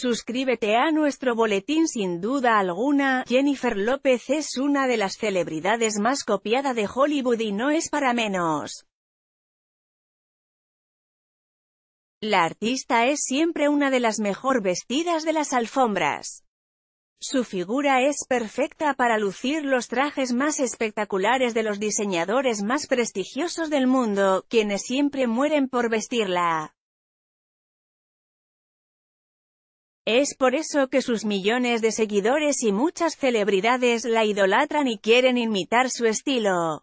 Suscríbete a nuestro boletín sin duda alguna, Jennifer López es una de las celebridades más copiada de Hollywood y no es para menos. La artista es siempre una de las mejor vestidas de las alfombras. Su figura es perfecta para lucir los trajes más espectaculares de los diseñadores más prestigiosos del mundo, quienes siempre mueren por vestirla. Es por eso que sus millones de seguidores y muchas celebridades la idolatran y quieren imitar su estilo.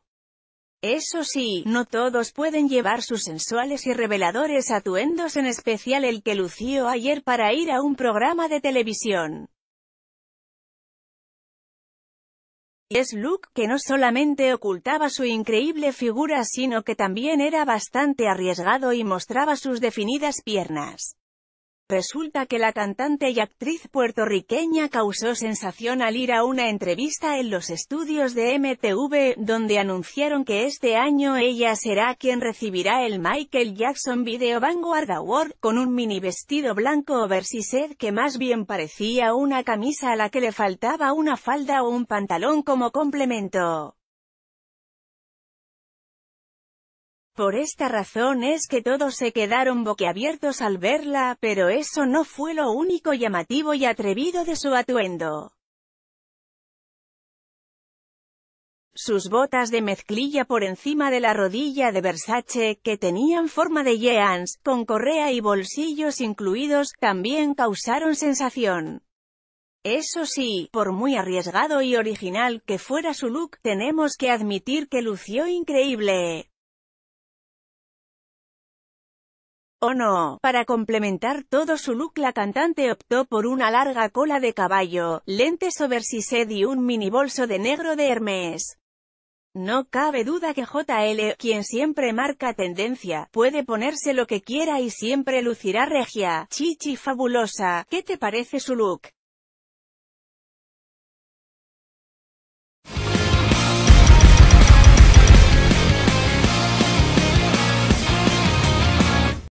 Eso sí, no todos pueden llevar sus sensuales y reveladores atuendos en especial el que lució ayer para ir a un programa de televisión. Y es Luke, que no solamente ocultaba su increíble figura sino que también era bastante arriesgado y mostraba sus definidas piernas. Resulta que la cantante y actriz puertorriqueña causó sensación al ir a una entrevista en los estudios de MTV, donde anunciaron que este año ella será quien recibirá el Michael Jackson Video Vanguard Award, con un mini vestido blanco versi-set que más bien parecía una camisa a la que le faltaba una falda o un pantalón como complemento. Por esta razón es que todos se quedaron boquiabiertos al verla, pero eso no fue lo único llamativo y atrevido de su atuendo. Sus botas de mezclilla por encima de la rodilla de Versace, que tenían forma de jeans, con correa y bolsillos incluidos, también causaron sensación. Eso sí, por muy arriesgado y original que fuera su look, tenemos que admitir que lució increíble. ¿O no? Para complementar todo su look la cantante optó por una larga cola de caballo, lentes oversized y un mini bolso de negro de Hermes. No cabe duda que JL, quien siempre marca tendencia, puede ponerse lo que quiera y siempre lucirá regia, chichi fabulosa. ¿Qué te parece su look?